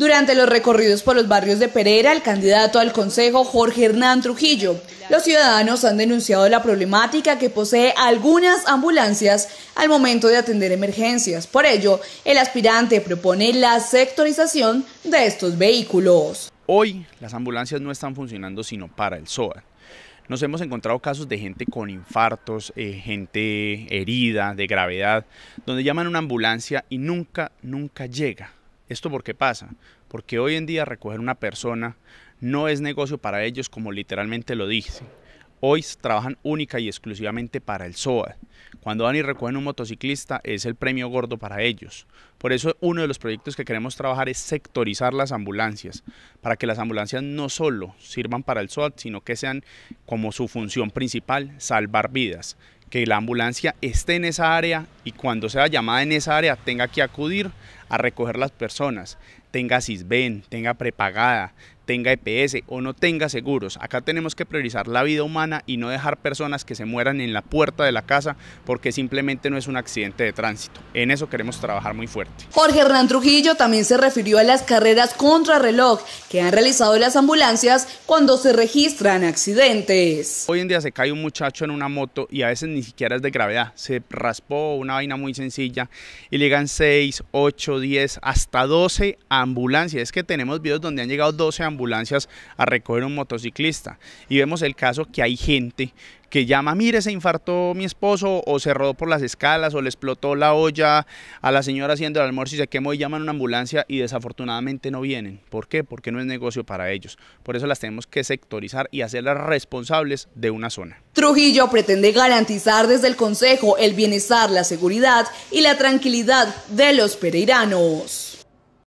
Durante los recorridos por los barrios de Pereira, el candidato al Consejo, Jorge Hernán Trujillo, los ciudadanos han denunciado la problemática que posee algunas ambulancias al momento de atender emergencias. Por ello, el aspirante propone la sectorización de estos vehículos. Hoy las ambulancias no están funcionando sino para el SOA. Nos hemos encontrado casos de gente con infartos, eh, gente herida, de gravedad, donde llaman a una ambulancia y nunca, nunca llega. Esto porque pasa, porque hoy en día recoger una persona no es negocio para ellos como literalmente lo dije. Hoy trabajan única y exclusivamente para el SOAD. Cuando van y recogen un motociclista es el premio gordo para ellos. Por eso uno de los proyectos que queremos trabajar es sectorizar las ambulancias, para que las ambulancias no solo sirvan para el SOAD, sino que sean como su función principal salvar vidas, que la ambulancia esté en esa área y cuando sea llamada en esa área tenga que acudir a recoger las personas, tenga Sisben, tenga prepagada, tenga EPS o no tenga seguros. Acá tenemos que priorizar la vida humana y no dejar personas que se mueran en la puerta de la casa porque simplemente no es un accidente de tránsito. En eso queremos trabajar muy fuerte. Jorge Hernán Trujillo también se refirió a las carreras contrarreloj que han realizado las ambulancias cuando se registran accidentes. Hoy en día se cae un muchacho en una moto y a veces ni siquiera es de gravedad. Se raspó una vaina muy sencilla y llegan 6, 8, 10, hasta 12 ambulancias. Es que tenemos videos donde han llegado 12 ambulancias a recoger un motociclista. Y vemos el caso que hay gente que llama, mire, se infartó mi esposo o se rodó por las escalas o le explotó la olla a la señora haciendo el almuerzo y se quemó y llaman a una ambulancia y desafortunadamente no vienen. ¿Por qué? Porque no es negocio para ellos. Por eso las tenemos que sectorizar y hacerlas responsables de una zona. Trujillo pretende garantizar desde el Consejo el bienestar, la seguridad y la tranquilidad de los pereiranos.